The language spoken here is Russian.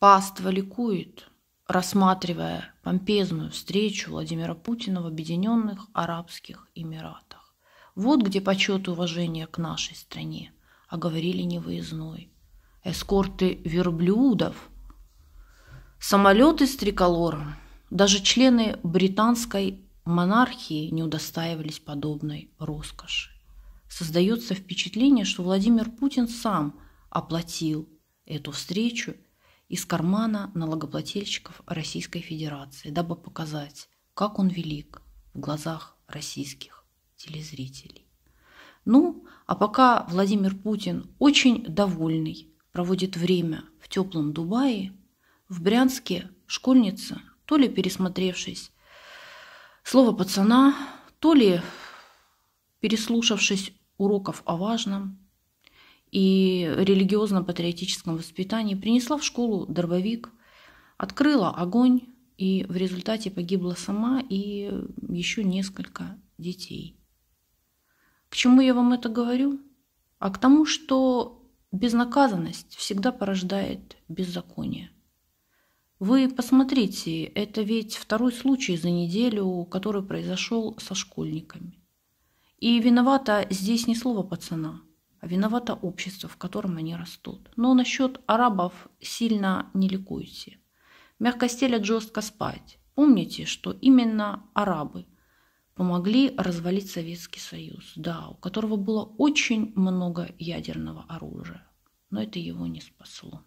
Паства ликует, рассматривая помпезную встречу Владимира Путина в Объединенных Арабских Эмиратах. Вот где почет и уважение к нашей стране, а говорили не выездной. Эскорты верблюдов, самолеты с триколором, даже члены британской монархии не удостаивались подобной роскоши. Создается впечатление, что Владимир Путин сам оплатил эту встречу – из кармана налогоплательщиков Российской Федерации, дабы показать, как он велик в глазах российских телезрителей. Ну, а пока Владимир Путин, очень довольный, проводит время в теплом Дубае, в Брянске школьница, то ли пересмотревшись слово пацана, то ли переслушавшись уроков о важном, и религиозно-патриотическом воспитании, принесла в школу дробовик, открыла огонь, и в результате погибла сама и еще несколько детей. К чему я вам это говорю? А к тому, что безнаказанность всегда порождает беззаконие. Вы посмотрите, это ведь второй случай за неделю, который произошел со школьниками. И виновата здесь ни слова пацана – Виновато общество, в котором они растут. Но насчет арабов сильно не ликуйте. Мягко стелят жестко спать. Помните, что именно арабы помогли развалить Советский Союз, да, у которого было очень много ядерного оружия, но это его не спасло.